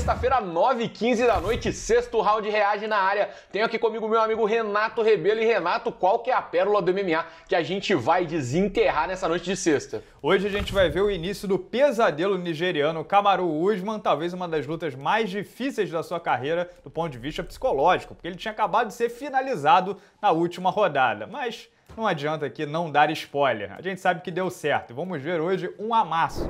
Sexta-feira, 9h15 da noite, sexto round reage na área. Tenho aqui comigo meu amigo Renato Rebelo. E Renato, qual que é a pérola do MMA que a gente vai desenterrar nessa noite de sexta? Hoje a gente vai ver o início do pesadelo nigeriano Kamaru Usman, talvez uma das lutas mais difíceis da sua carreira do ponto de vista psicológico, porque ele tinha acabado de ser finalizado na última rodada. Mas não adianta aqui não dar spoiler. A gente sabe que deu certo. Vamos ver hoje um amasso.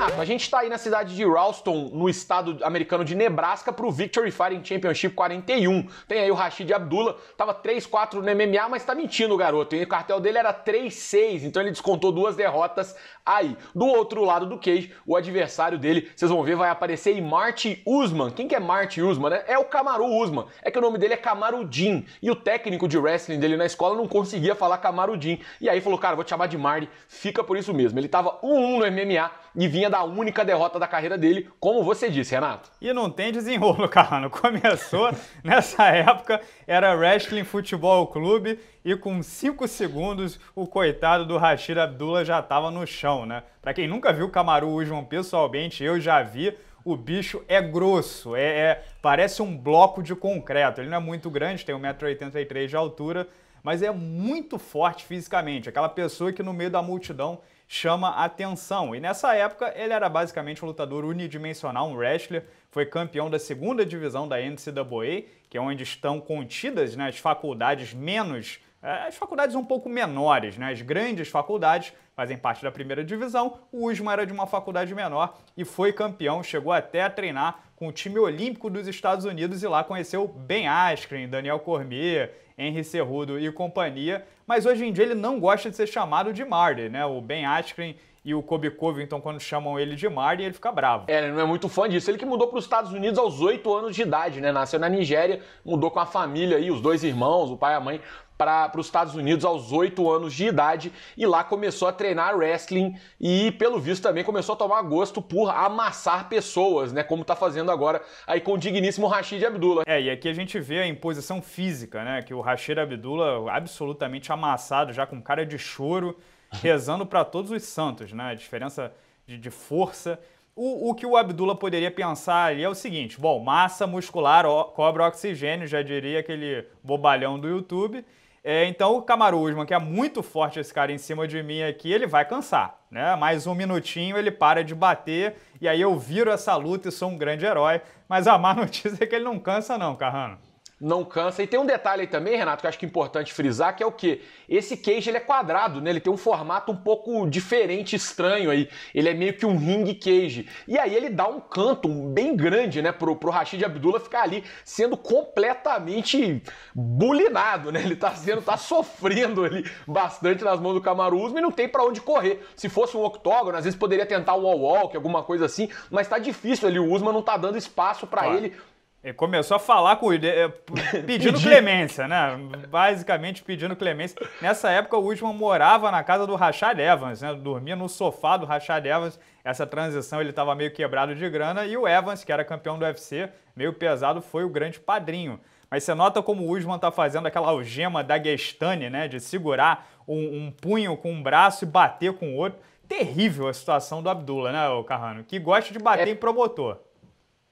Renato, a gente está aí na cidade de Ralston, no estado americano de Nebraska, para o Victory Fighting Championship 41. Tem aí o Rashid Abdullah, tava 3-4 no MMA, mas tá mentindo o garoto. o cartel dele era 3-6, então ele descontou duas derrotas aí. Do outro lado do cage, o adversário dele, vocês vão ver, vai aparecer aí Marty Usman. Quem que é Marty Usman, né? É o Kamaru Usman. É que o nome dele é Camarudin E o técnico de wrestling dele na escola não conseguia falar Camarudin. E aí falou, cara, vou te chamar de Marty, fica por isso mesmo. Ele tava 1-1 no MMA e vinha da única derrota da carreira dele, como você disse, Renato. E não tem desenrolo, Carrano. Começou nessa época, era Wrestling Futebol Clube e com 5 segundos o coitado do Rashid Abdullah já estava no chão, né? Para quem nunca viu o Camaru Usman pessoalmente, eu já vi o bicho é grosso, é, é, parece um bloco de concreto. Ele não é muito grande, tem 1,83m de altura, mas é muito forte fisicamente. Aquela pessoa que no meio da multidão chama atenção. E nessa época ele era basicamente um lutador unidimensional, um wrestler, foi campeão da segunda divisão da NCAA, que é onde estão contidas né, as faculdades menos é, as faculdades um pouco menores, né? as grandes faculdades fazem parte da primeira divisão, o USMA era de uma faculdade menor e foi campeão, chegou até a treinar com o time olímpico dos Estados Unidos e lá conheceu Ben Askren, Daniel Cormier, Henry Cerrudo e companhia, mas hoje em dia ele não gosta de ser chamado de Marley, né? o Ben Askren e o Kobe Covington, quando chamam ele de Marley ele fica bravo. É, ele não é muito fã disso. Ele que mudou para os Estados Unidos aos 8 anos de idade, né? Nasceu na Nigéria, mudou com a família aí, os dois irmãos, o pai e a mãe, para os Estados Unidos aos 8 anos de idade e lá começou a treinar wrestling e, pelo visto, também começou a tomar gosto por amassar pessoas, né? Como está fazendo agora aí com o digníssimo Rashid Abdullah. É, e aqui a gente vê a imposição física, né? Que o Rashid Abdullah absolutamente amassado, já com cara de choro, rezando para todos os santos, né? A diferença de, de força. O, o, que o Abdullah poderia pensar ali é o seguinte: bom, massa muscular ó, cobra oxigênio, já diria aquele bobalhão do YouTube. É, então o Camaro Usman, que é muito forte esse cara em cima de mim aqui, ele vai cansar, né? Mais um minutinho ele para de bater e aí eu viro essa luta e sou um grande herói. Mas a má notícia é que ele não cansa não, Carrano não cansa. E tem um detalhe aí também, Renato, que eu acho que é importante frisar, que é o que Esse queijo ele é quadrado, né? Ele tem um formato um pouco diferente, estranho aí. Ele é meio que um ring cage. E aí ele dá um canto bem grande, né, pro, pro Rashid Abdullah ficar ali sendo completamente bulinado, né? Ele tá sendo tá sofrendo ali bastante nas mãos do Camaruzma e não tem para onde correr. Se fosse um octógono, às vezes poderia tentar um wall walk, alguma coisa assim, mas tá difícil ali o Usman não tá dando espaço para ah. ele ele começou a falar com é, pedindo clemência, né? Basicamente pedindo clemência. Nessa época, o Usman morava na casa do Rachad Evans, né? Dormia no sofá do Rachad Evans. Essa transição ele estava meio quebrado de grana e o Evans, que era campeão do UFC, meio pesado, foi o grande padrinho. Mas você nota como o Usman está fazendo aquela algema da Gestane, né? De segurar um, um punho com um braço e bater com o outro. Terrível a situação do Abdullah, né, Carrano? Que gosta de bater é... em promotor.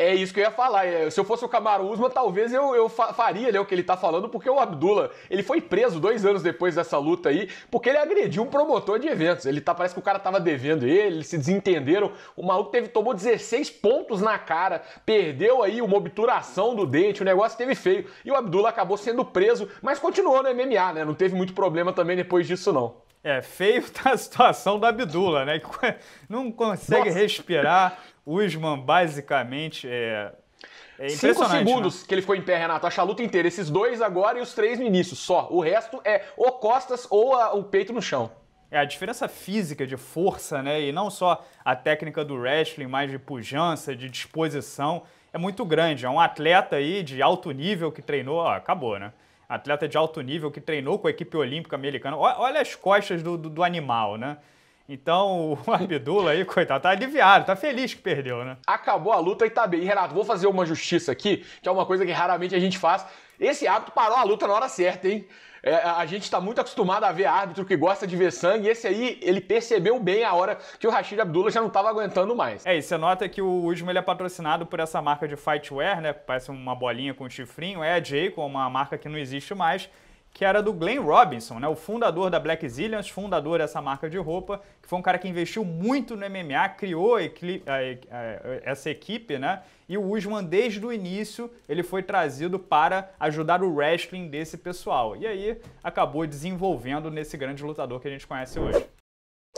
É isso que eu ia falar. É, se eu fosse o Camaro Usman, talvez eu, eu faria né, o que ele está falando, porque o Abdullah ele foi preso dois anos depois dessa luta aí, porque ele agrediu um promotor de eventos. Ele tá, parece que o cara tava devendo ele, eles se desentenderam. O maluco teve, tomou 16 pontos na cara, perdeu aí uma obturação do dente, o negócio teve feio. E o Abdullah acabou sendo preso, mas continuou no MMA, né? Não teve muito problema também depois disso, não. É, feio tá a situação do Abdullah, né? não consegue Nossa. respirar. Usman, basicamente, é. é Cinco né? segundos né? que ele ficou em pé, Renato. Acha a luta inteira. Esses dois agora e os três no início, só. O resto é ou costas ou a, o peito no chão. É, a diferença física de força, né? E não só a técnica do wrestling, mas de pujança, de disposição, é muito grande. É um atleta aí de alto nível que treinou. Ó, acabou, né? Atleta de alto nível que treinou com a equipe olímpica americana. Olha as costas do, do, do animal, né? Então o Abdullah aí, coitado, tá aliviado, tá feliz que perdeu, né? Acabou a luta e tá bem. E, Renato, vou fazer uma justiça aqui, que é uma coisa que raramente a gente faz. Esse árbitro parou a luta na hora certa, hein? É, a gente está muito acostumado a ver árbitro que gosta de ver sangue, e esse aí, ele percebeu bem a hora que o Rashid Abdullah já não estava aguentando mais. É, e você nota que o Usman ele é patrocinado por essa marca de fightwear, né? Parece uma bolinha com um chifrinho, é a Jayco, uma marca que não existe mais, que era do Glenn Robinson, né, o fundador da Black Zillions, fundador dessa marca de roupa, que foi um cara que investiu muito no MMA, criou a, a, essa equipe, né? E o Usman, desde o início, ele foi trazido para ajudar o wrestling desse pessoal. E aí acabou desenvolvendo nesse grande lutador que a gente conhece hoje.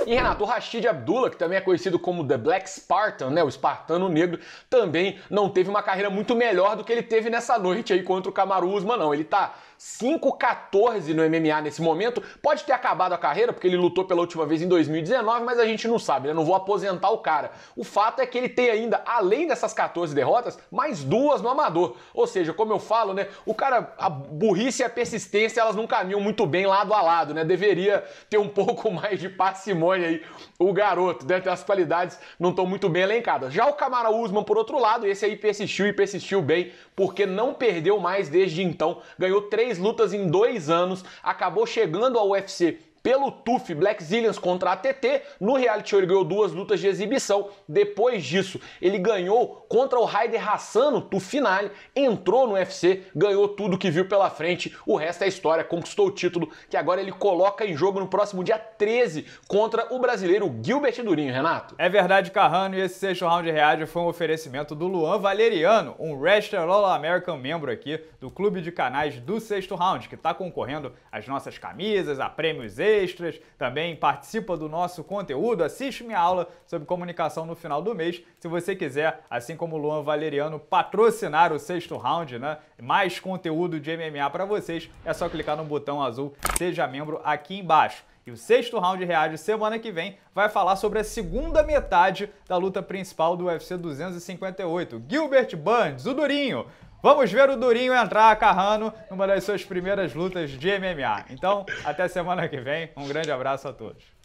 E Renato, o Rashid Abdullah, que também é conhecido como The Black Spartan, né, o espartano negro, também não teve uma carreira muito melhor do que ele teve nessa noite aí contra o Camaru Usman, não. Ele tá 5-14 no MMA nesse momento. Pode ter acabado a carreira, porque ele lutou pela última vez em 2019, mas a gente não sabe, né? Não vou aposentar o cara. O fato é que ele tem ainda, além dessas 14 derrotas, mais duas no amador. Ou seja, como eu falo, né? O cara, a burrice e a persistência, elas não caminham muito bem lado a lado, né? Deveria ter um pouco mais de parcimônia aí o garoto. Deve né? ter as qualidades não estão muito bem elencadas. Já o Camara Usman, por outro lado, esse aí persistiu e persistiu bem, porque não perdeu mais desde então. Ganhou três três lutas em dois anos, acabou chegando ao UFC pelo TUF Black Zillions contra a TT. No reality show ele ganhou duas lutas de exibição. Depois disso, ele ganhou contra o Raider Hassan no TUF Finale, entrou no UFC, ganhou tudo que viu pela frente. O resto é história, conquistou o título que agora ele coloca em jogo no próximo dia 13 contra o brasileiro Gilbert Durinho, Renato. É verdade, Carrano, e esse sexto round de reais foi um oferecimento do Luan Valeriano, um wrestler All-American membro aqui do clube de canais do sexto round, que está concorrendo às nossas camisas, a prêmios extras, também participa do nosso conteúdo, assiste minha aula sobre comunicação no final do mês. Se você quiser, assim como o Luan Valeriano, patrocinar o sexto round, né? Mais conteúdo de MMA para vocês, é só clicar no botão azul Seja Membro aqui embaixo. E o sexto round reage semana que vem vai falar sobre a segunda metade da luta principal do UFC 258. Gilbert Burns, o Durinho, Vamos ver o Durinho entrar acarrando numa das suas primeiras lutas de MMA. Então, até semana que vem. Um grande abraço a todos.